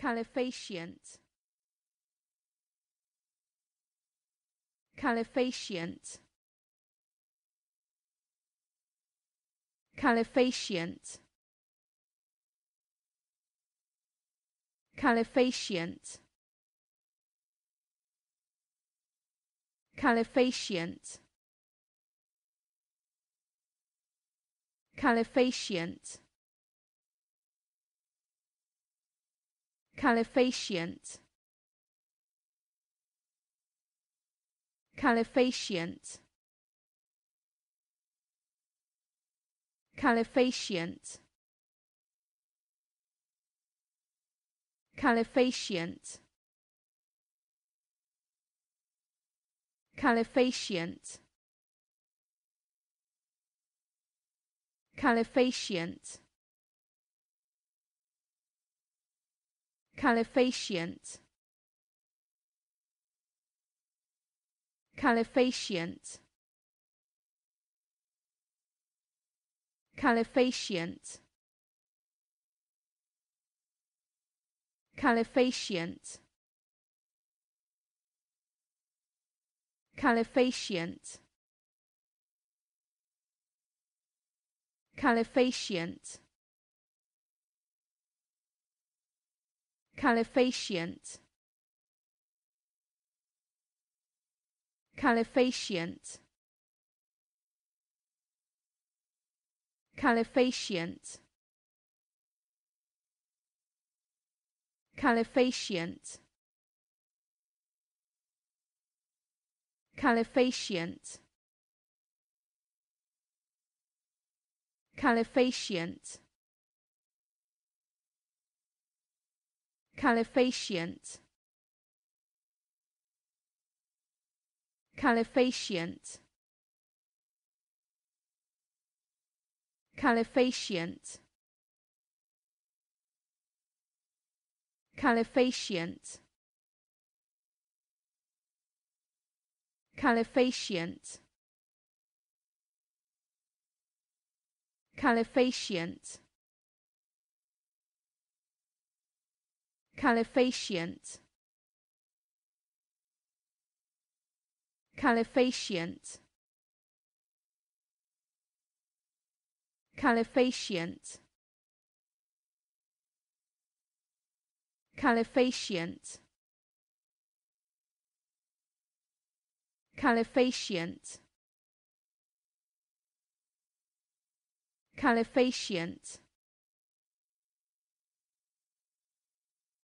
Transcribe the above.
Calificient Calificient Calificient Calificient Calificient Calificient Calificient Calificient Calificient Calificient Calificient Calificient Calificient Calificient Calificient Calificient Calificient Calificient Calificient Calificient Calificient Calificient Calificient Calificient Calificient Calificient Calificient Calificient Calificient Calificient Calificient Calificient Calificient Calificient Calificient Calificient